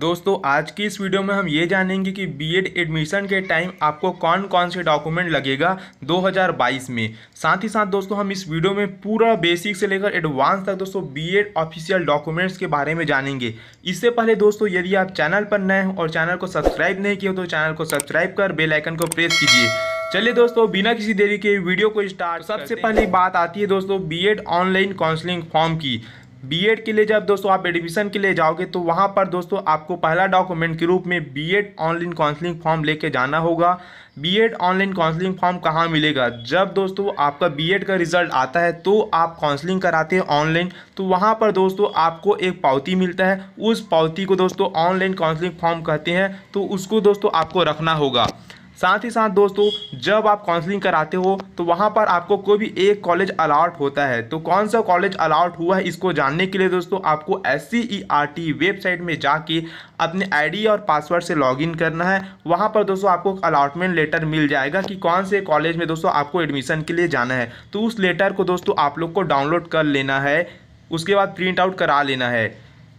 दोस्तों आज की इस वीडियो में हम ये जानेंगे कि बीएड एडमिशन के टाइम आपको कौन कौन से डॉक्यूमेंट लगेगा 2022 में साथ ही साथ दोस्तों हम इस वीडियो में पूरा बेसिक से लेकर एडवांस तक दोस्तों बीएड ऑफिशियल डॉक्यूमेंट्स के बारे में जानेंगे इससे पहले दोस्तों यदि आप चैनल पर नए हो और चैनल को सब्सक्राइब नहीं किए तो चैनल को सब्सक्राइब कर बेलाइकन को प्रेस कीजिए चलिए दोस्तों बिना किसी देरी के वीडियो को स्टार्ट तो सबसे पहली बात आती है दोस्तों बीएड ऑनलाइन काउंसलिंग फॉर्म की बीएड के लिए जब दोस्तों आप एडमिशन के लिए जाओगे तो वहाँ पर दोस्तों आपको पहला डॉक्यूमेंट के रूप में बीएड ऑनलाइन काउंसलिंग फॉर्म लेके जाना होगा बीएड ऑनलाइन काउंसलिंग फॉर्म कहाँ मिलेगा जब दोस्तों आपका बीएड का रिजल्ट आता है तो आप काउंसलिंग कराते हैं ऑनलाइन तो वहाँ पर दोस्तों आपको एक पावती मिलता है उस पावती को दोस्तों ऑनलाइन काउंसलिंग फॉर्म कहते हैं तो उसको दोस्तों आपको रखना होगा साथ ही साथ दोस्तों जब आप काउंसलिंग कराते हो तो वहाँ पर आपको कोई भी एक कॉलेज अलाउट होता है तो कौन सा कॉलेज अलाउट हुआ है इसको जानने के लिए दोस्तों आपको एस वेबसाइट e में जाके अपने आईडी और पासवर्ड से लॉगिन करना है वहाँ पर दोस्तों आपको अलाटमेंट लेटर मिल जाएगा कि कौन से कॉलेज में दोस्तों आपको एडमिशन के लिए जाना है तो उस लेटर को दोस्तों आप लोग को डाउनलोड कर लेना है उसके बाद प्रिंट आउट करा लेना है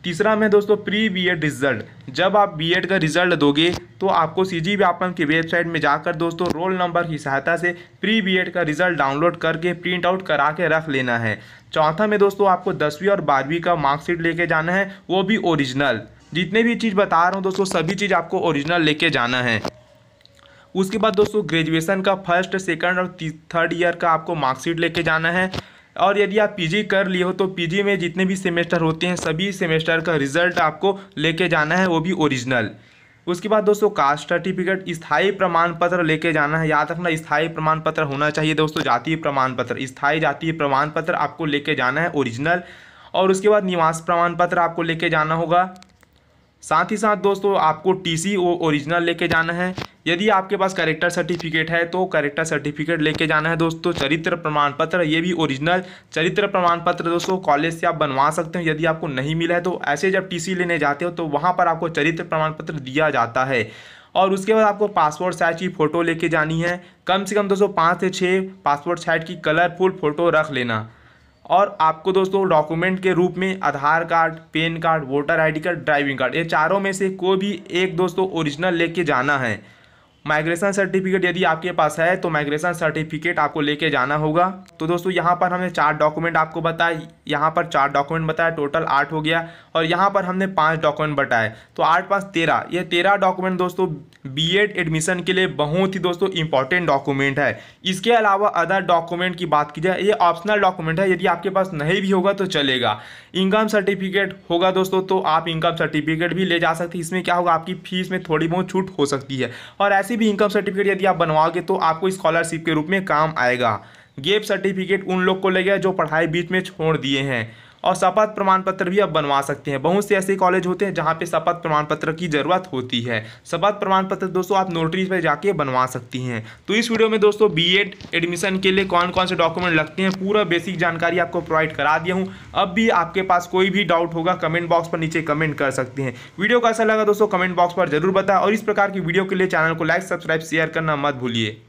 तीसरा में दोस्तों प्री बी एड रिजल्ट जब आप बी एड का रिजल्ट दोगे तो आपको सी जी व्यापन की वेबसाइट में जाकर दोस्तों रोल नंबर की सहायता से प्री बी एड का रिजल्ट डाउनलोड करके प्रिंट आउट करा के रख लेना है चौथा में दोस्तों आपको दसवीं और बारहवीं का मार्कशीट लेके जाना है वो भी ओरिजिनल जितने भी चीज़ बता रहा हूँ दोस्तों सभी चीज़ आपको ओरिजिनल लेके जाना है उसके बाद दोस्तों ग्रेजुएशन का फर्स्ट सेकंड और थर्ड ईयर का आपको मार्कशीट लेके जाना है और यदि आप पीजी कर लिए हो तो पीजी में जितने भी सेमेस्टर होते हैं सभी सेमेस्टर का रिजल्ट आपको लेके जाना है वो भी ओरिजिनल उसके बाद दोस्तों कास्ट सर्टिफिकेट स्थाई प्रमाण पत्र लेके जाना है याद रखना स्थाई प्रमाण पत्र होना चाहिए दोस्तों जातीय प्रमाण पत्र स्थाई जातीय प्रमाण पत्र आपको लेके जाना है ओरिजिनल और उसके बाद निवास प्रमाण पत्र आपको लेके जाना होगा साथ ही साथ दोस्तों आपको टी सी ओरिजिनल लेके जाना है यदि आपके पास करेक्टर सर्टिफिकेट है तो करेक्टर सर्टिफिकेट लेके जाना है दोस्तों चरित्र प्रमाण पत्र ये भी ओरिजिनल चरित्र प्रमाण पत्र दोस्तों कॉलेज से आप बनवा सकते हो यदि आपको नहीं मिला है तो ऐसे जब सी लेने जाते हो तो वहाँ पर आपको चरित्र प्रमाण पत्र दिया जाता है और उसके बाद आपको पासपोर्ट साइज की फ़ोटो लेके जानी है कम से कम दोस्तों पाँच से छः पासपोर्ट साइज की कलरफुल फ़ोटो रख लेना और आपको दोस्तों डॉक्यूमेंट के रूप में Aadhaar card PAN card voter ID card driving card ये चारों में से कोई भी एक दोस्तों ओरिजिनल लेके जाना है माइग्रेशन सर्टिफिकेट यदि आपके पास है तो माइग्रेशन सर्टिफिकेट आपको लेके जाना होगा तो दोस्तों यहाँ पर हमने चार डॉक्यूमेंट आपको बताया यहाँ पर चार डॉक्यूमेंट बताया टोटल आठ हो गया और यहाँ पर हमने पांच डॉक्यूमेंट बताए तो आठ पाँच तेरह ये तेरह डॉक्यूमेंट दोस्तों बी एडमिशन के लिए बहुत ही दोस्तों इंपॉर्टेंट डॉक्यूमेंट है इसके अलावा अदर डॉक्यूमेंट की बात की जाए ये ऑप्शनल डॉक्यूमेंट है यदि आपके पास नहीं भी होगा तो चलेगा इनकम सर्टिफिकेट होगा दोस्तों तो आप इनकम सर्टिफिकेट भी ले जा सकते हैं इसमें क्या होगा आपकी फीस में थोड़ी बहुत छूट हो सकती है और ऐसी किसी भी इनकम सर्टिफिकेट यदि आप बनवाओगे तो आपको स्कॉलरशिप के रूप में काम आएगा गेप सर्टिफिकेट उन लोग को लगेगा जो पढ़ाई बीच में छोड़ दिए हैं और शपथ प्रमाण पत्र भी आप बनवा सकते हैं बहुत से ऐसे कॉलेज होते हैं जहाँ पे शपथ प्रमाण पत्र की ज़रूरत होती है शपथ प्रमाण पत्र दोस्तों आप नोटरी पर जाके बनवा सकती हैं तो इस वीडियो में दोस्तों बी एडमिशन के लिए कौन कौन से डॉक्यूमेंट लगते हैं पूरा बेसिक जानकारी आपको प्रोवाइड करा दिया हूँ अब भी आपके पास कोई भी डाउट होगा कमेंट बॉक्स पर नीचे कमेंट कर सकते हैं वीडियो कैसा लगा दोस्तों कमेंट बॉक्स पर जरूर बताएं और इस प्रकार की वीडियो के लिए चैनल को लाइक सब्सक्राइब शेयर करना मत भूलिए